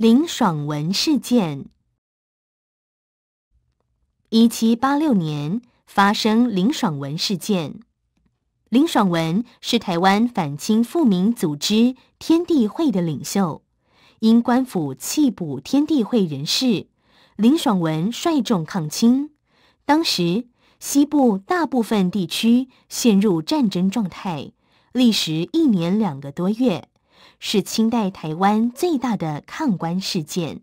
林爽文事件，一七八六年发生林爽文事件。林爽文是台湾反清复明组织天地会的领袖，因官府弃捕天地会人士，林爽文率众抗清。当时西部大部分地区陷入战争状态，历时一年两个多月。是清代台湾最大的抗官事件。